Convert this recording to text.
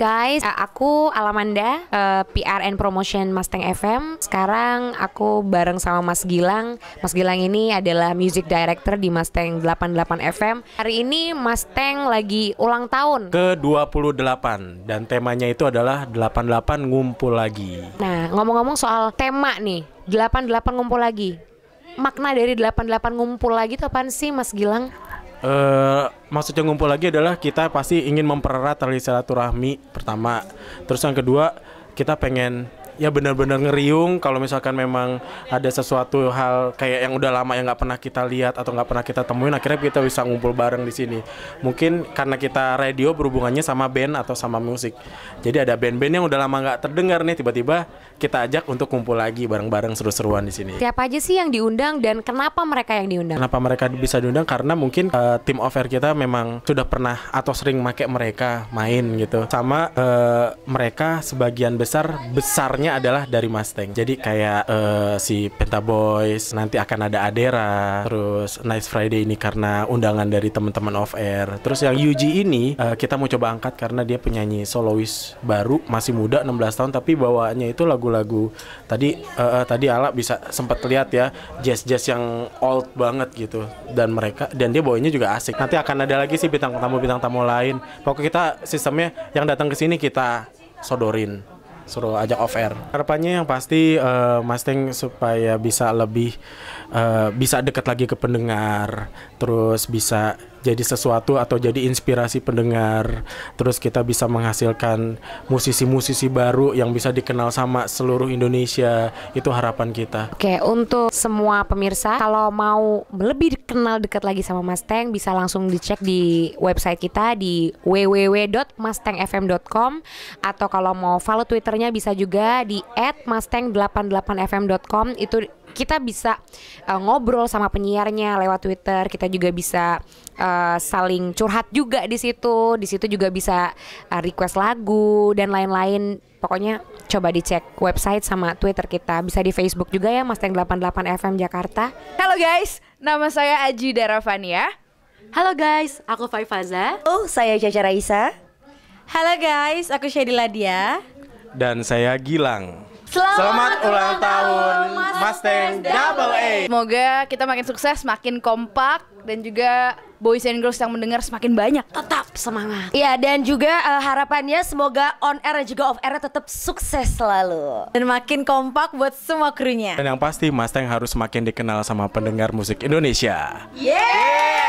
guys, eh, aku Alamanda, uh, eh, PR and Promotion Mustang FM. Sekarang aku bareng sama Mas Gilang. Mas Gilang ini adalah music director di Mas Mustang 88 FM. Hari ini Mas Teng lagi ulang tahun. Ke-28 dan temanya itu adalah 88 ngumpul lagi. Nah, ngomong-ngomong soal tema nih, 88 ngumpul lagi. Makna dari 88 ngumpul lagi itu apaan sih Mas Gilang? Eh, maksudnya ngumpul lagi adalah kita pasti ingin mempererat tali silaturahmi pertama. Terus yang kedua kita pengen ya benar-benar ngeriung kalau misalkan memang ada sesuatu hal kayak yang udah lama yang nggak pernah kita lihat atau nggak pernah kita temuin akhirnya kita bisa ngumpul bareng di sini mungkin karena kita radio berhubungannya sama band atau sama musik jadi ada band-band yang udah lama nggak terdengar nih tiba-tiba kita ajak untuk kumpul lagi bareng-bareng seru-seruan di sini siapa aja sih yang diundang dan kenapa mereka yang diundang kenapa mereka bisa diundang karena mungkin uh, eh, tim offer kita memang sudah pernah atau sering make mereka main gitu sama uh, mereka sebagian besar besarnya adalah dari Mustang. Jadi kayak uh, si Pentaboys nanti akan ada Adera, terus Nice Friday ini karena undangan dari teman-teman off air. Terus yang Yuji ini uh, kita mau coba angkat karena dia penyanyi solois baru, masih muda 16 tahun tapi bawaannya itu lagu-lagu tadi uh, tadi Ala bisa sempat lihat ya jazz-jazz yang old banget gitu dan mereka dan dia bawanya juga asik. Nanti akan ada lagi sih bintang tamu-bintang tamu lain. Pokoknya kita sistemnya yang datang ke sini kita sodorin suruh ajak off air. Harapannya yang pasti uh, eh, Mustang supaya bisa lebih uh, bisa dekat lagi ke pendengar, terus bisa jadi sesuatu atau jadi inspirasi pendengar. Terus kita bisa menghasilkan musisi-musisi baru yang bisa dikenal sama seluruh Indonesia. Itu harapan kita. Oke, untuk semua pemirsa kalau mau lebih dikenal dekat lagi sama Mas Teng bisa langsung dicek di website kita di www.mastengfm.com atau kalau mau follow Twitternya bisa juga di @masteng88fm.com itu kita bisa uh, ngobrol sama penyiarnya lewat Twitter, kita juga bisa uh, saling curhat juga di situ, di situ juga bisa uh, request lagu dan lain-lain. Pokoknya coba dicek website sama Twitter kita, bisa di Facebook juga ya Mas Mustang 88 FM Jakarta. Halo guys, nama saya Aji Daravania. Halo guys, aku Faifaza. Oh, saya Caca Raisa. Halo guys, aku Shadi Ladia. Dan saya Gilang. Selamat, Selamat ulang, ulang tahun. Mustang Double A. Semoga kita makin sukses, makin kompak dan juga boys and girls yang mendengar semakin banyak. Tetap semangat. Iya, dan juga uh, harapannya semoga on air dan juga off air tetap sukses selalu. Dan makin kompak buat semua krunya. Dan yang pasti Mustang harus semakin dikenal sama pendengar musik Indonesia. Yeah!